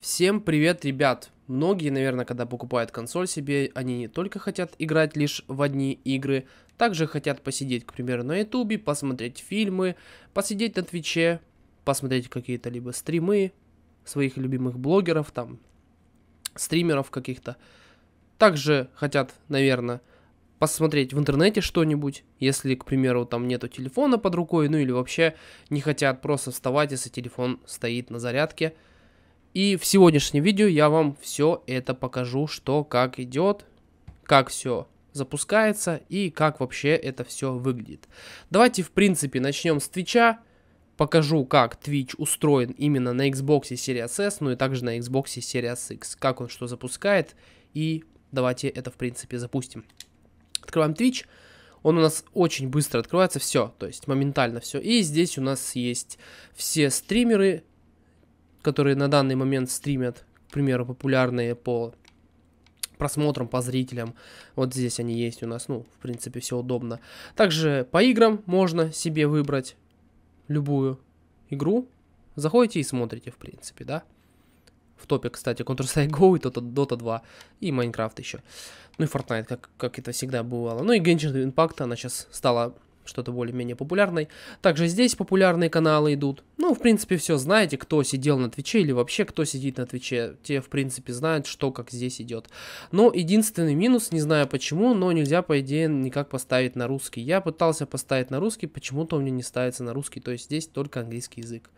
Всем привет, ребят! Многие, наверное, когда покупают консоль себе, они не только хотят играть лишь в одни игры, также хотят посидеть, к примеру, на ютубе, посмотреть фильмы, посидеть на твиче, посмотреть какие-то либо стримы своих любимых блогеров, там, стримеров каких-то. Также хотят, наверное, посмотреть в интернете что-нибудь, если, к примеру, там нету телефона под рукой, ну или вообще не хотят просто вставать, если телефон стоит на зарядке – и в сегодняшнем видео я вам все это покажу, что как идет, как все запускается и как вообще это все выглядит. Давайте в принципе начнем с Твича. Покажу, как Twitch устроен именно на Xbox Series S, ну и также на Xbox Series X. Как он что запускает. И давайте это в принципе запустим. Открываем Twitch. Он у нас очень быстро открывается, все, то есть моментально все. И здесь у нас есть все стримеры, которые на данный момент стримят, к примеру, популярные по просмотрам, по зрителям. Вот здесь они есть у нас, ну, в принципе, все удобно. Также по играм можно себе выбрать любую игру. Заходите и смотрите, в принципе, да. В топе, кстати, Counter-Strike Go и Dota 2, и Minecraft еще. Ну и Fortnite, как, как это всегда бывало. Ну и Genshin Impact, она сейчас стала что-то более-менее популярной. Также здесь популярные каналы идут. Ну, в принципе, все знаете, кто сидел на Твиче или вообще кто сидит на Твиче. Те, в принципе, знают, что как здесь идет. Но единственный минус, не знаю почему, но нельзя, по идее, никак поставить на русский. Я пытался поставить на русский, почему-то у меня не ставится на русский, то есть здесь только английский язык.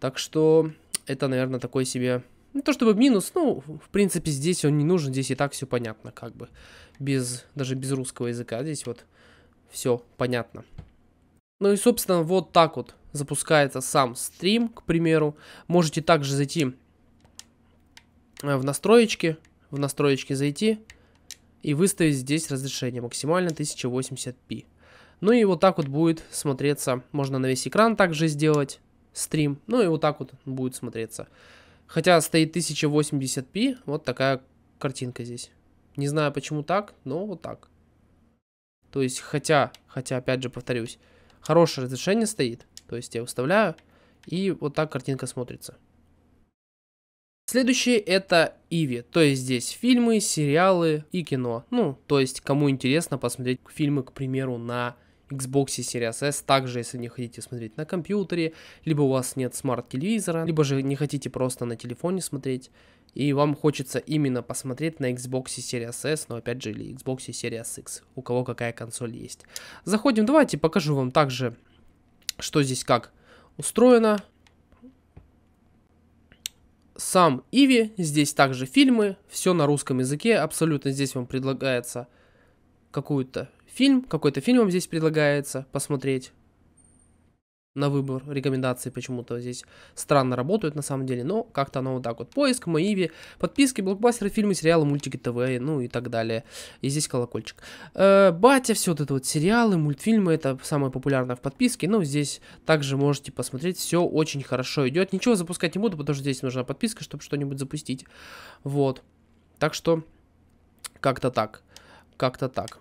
Так что это, наверное, такой себе... Не ну, то чтобы минус, ну, в принципе, здесь он не нужен, здесь и так все понятно, как бы, без, даже без русского языка. Здесь вот все понятно. Ну и, собственно, вот так вот запускается сам стрим, к примеру. Можете также зайти э, в настроечки, в настроечки зайти и выставить здесь разрешение максимально 1080p. Ну и вот так вот будет смотреться, можно на весь экран также сделать стрим, ну и вот так вот будет смотреться. Хотя стоит 1080p, вот такая картинка здесь. Не знаю почему так, но вот так. То есть, хотя, хотя, опять же, повторюсь, хорошее разрешение стоит. То есть, я выставляю, и вот так картинка смотрится. Следующее это Иви, то есть здесь фильмы, сериалы и кино. Ну, то есть кому интересно посмотреть фильмы, к примеру, на Xbox Series S, также если не хотите смотреть на компьютере, либо у вас нет смарт-телевизора, либо же не хотите просто на телефоне смотреть, и вам хочется именно посмотреть на Xbox Series S, но опять же, или Xbox Series X, у кого какая консоль есть. Заходим, давайте покажу вам также, что здесь как устроено. Сам Иви, здесь также фильмы, все на русском языке, абсолютно здесь вам предлагается какую-то фильм, какой-то фильм вам здесь предлагается посмотреть на выбор. Рекомендации почему-то здесь странно работают на самом деле, но как-то оно вот так вот. Поиск, Моиви, подписки, блокбастеры, фильмы, сериалы, мультики, ТВ, ну и так далее. И здесь колокольчик. Э, батя, все вот это вот сериалы, мультфильмы, это самое популярное в подписке. но ну, здесь также можете посмотреть, все очень хорошо идет. Ничего запускать не буду, потому что здесь нужна подписка, чтобы что-нибудь запустить. Вот. Так что, как-то так. Как-то так.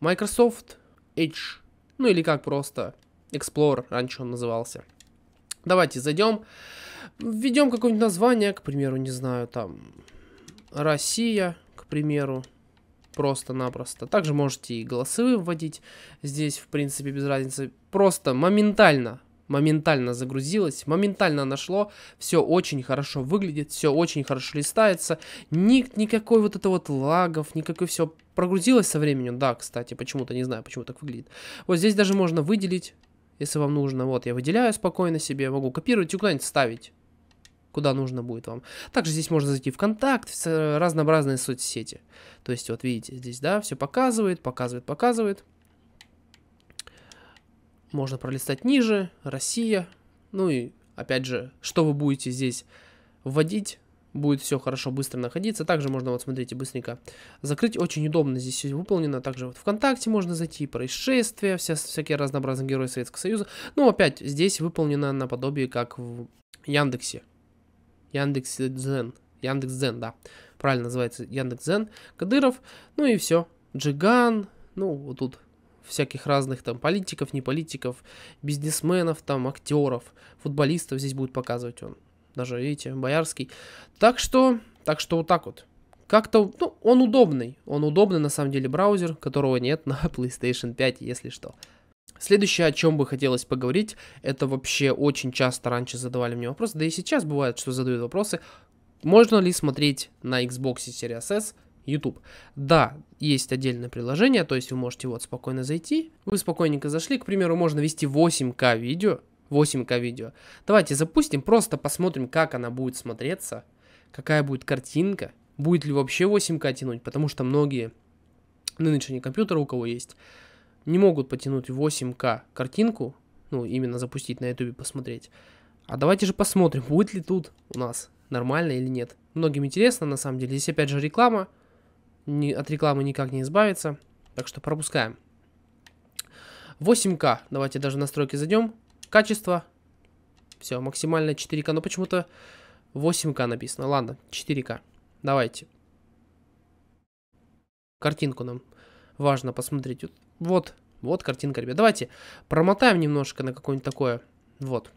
Microsoft Edge. Ну или как просто Explorer, раньше он назывался. Давайте зайдем, введем какое-нибудь название, к примеру, не знаю, там, Россия, к примеру, просто-напросто. Также можете и голосовые вводить, здесь, в принципе, без разницы. Просто моментально моментально загрузилось, моментально нашло, все очень хорошо выглядит, все очень хорошо листается, ни, никакой вот это вот лагов, никакой все прогрузилось со временем, да, кстати, почему-то, не знаю, почему так выглядит. Вот здесь даже можно выделить если вам нужно. Вот, я выделяю спокойно себе, могу копировать и куда-нибудь ставить, куда нужно будет вам. Также здесь можно зайти в контакт, в э, разнообразные соцсети. То есть, вот видите, здесь, да, все показывает, показывает, показывает. Можно пролистать ниже, Россия. Ну и, опять же, что вы будете здесь вводить, будет все хорошо быстро находиться. Также можно, вот смотрите, быстренько закрыть. Очень удобно здесь все выполнено. Также вот ВКонтакте можно зайти, происшествия, вся, всякие разнообразные герои Советского Союза. Ну, опять, здесь выполнено наподобие как в Яндексе. Яндекс Дзен. Яндекс Дзен, да. Правильно называется Яндекс Дзен. Кадыров. Ну и все. Джиган. Ну, вот тут всяких разных там политиков, не политиков, бизнесменов, там актеров, футболистов здесь будет показывать он даже, видите, боярский. Так что, так что вот так вот. Как-то, ну, он удобный. Он удобный, на самом деле, браузер, которого нет на PlayStation 5, если что. Следующее, о чем бы хотелось поговорить, это вообще очень часто раньше задавали мне вопросы, да и сейчас бывает, что задают вопросы, можно ли смотреть на Xbox Series S YouTube. Да, есть отдельное приложение, то есть вы можете вот спокойно зайти, вы спокойненько зашли, к примеру, можно вести 8К видео, 8К видео. Давайте запустим, просто посмотрим, как она будет смотреться, какая будет картинка, будет ли вообще 8К тянуть, потому что многие нынешние компьютеры, у кого есть, не могут потянуть 8К картинку, ну, именно запустить на YouTube посмотреть. А давайте же посмотрим, будет ли тут у нас нормально или нет. Многим интересно, на самом деле. Здесь опять же реклама. Ни, от рекламы никак не избавиться. Так что пропускаем. 8К. Давайте даже настройки зайдем качество. Все, максимально 4К. Но ну, почему-то 8К написано. Ладно, 4К. Давайте. Картинку нам важно посмотреть. Вот, вот картинка, ребят. Давайте промотаем немножко на какое-нибудь такое. Вот.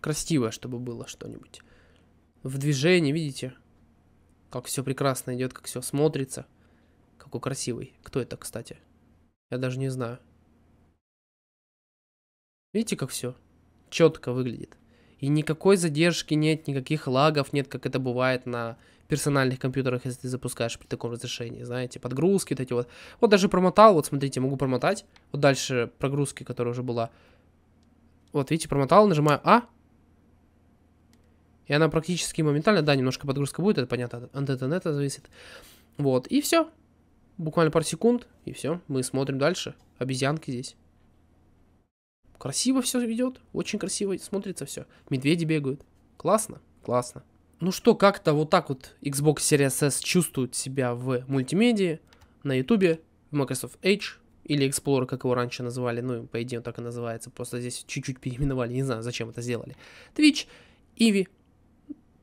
Красивое, чтобы было что-нибудь. В движении, видите? Как все прекрасно идет, как все смотрится. Какой красивый. Кто это, кстати? Я даже не знаю. Видите, как все четко выглядит. И никакой задержки нет, никаких лагов нет, как это бывает на персональных компьютерах, если ты запускаешь при таком разрешении, знаете, подгрузки вот эти вот. Вот даже промотал, вот смотрите, могу промотать. Вот дальше прогрузки, которая уже была. Вот, видите, промотал, нажимаю А. И она практически моментально, да, немножко подгрузка будет, это понятно, от интернета зависит. Вот, и все. Буквально пару секунд, и все. Мы смотрим дальше. Обезьянки здесь. Красиво все идет, очень красиво смотрится все. Медведи бегают. Классно, классно. Ну что, как-то вот так вот Xbox Series S чувствует себя в мультимедии, на YouTube, в Microsoft Edge, или Explorer, как его раньше называли, ну, по идее, он так и называется, просто здесь чуть-чуть переименовали, не знаю, зачем это сделали. Twitch, Иви,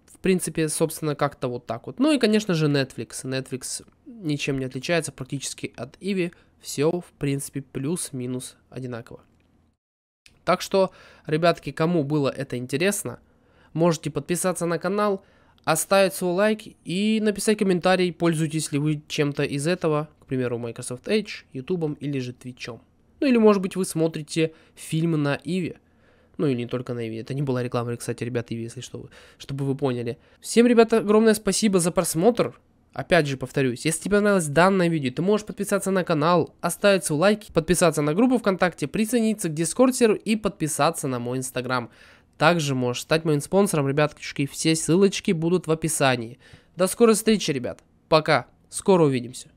в принципе, собственно, как-то вот так вот. Ну и, конечно же, Netflix. Netflix ничем не отличается практически от Иви, все, в принципе, плюс-минус одинаково. Так что, ребятки, кому было это интересно, можете подписаться на канал, оставить свой лайк и написать комментарий, пользуетесь ли вы чем-то из этого, к примеру, Microsoft Edge, YouTube или же Twitch. Ну или, может быть, вы смотрите фильмы на Иви. Ну или не только на Иви. Это не была реклама, кстати, ребята, Иви, если что, чтобы вы поняли. Всем, ребята, огромное спасибо за просмотр. Опять же повторюсь, если тебе понравилось данное видео, ты можешь подписаться на канал, оставить свой лайк, подписаться на группу ВКонтакте, присоединиться к Дискорд-серу и подписаться на мой Инстаграм. Также можешь стать моим спонсором, ребятки, все ссылочки будут в описании. До скорой встречи, ребят. Пока. Скоро увидимся.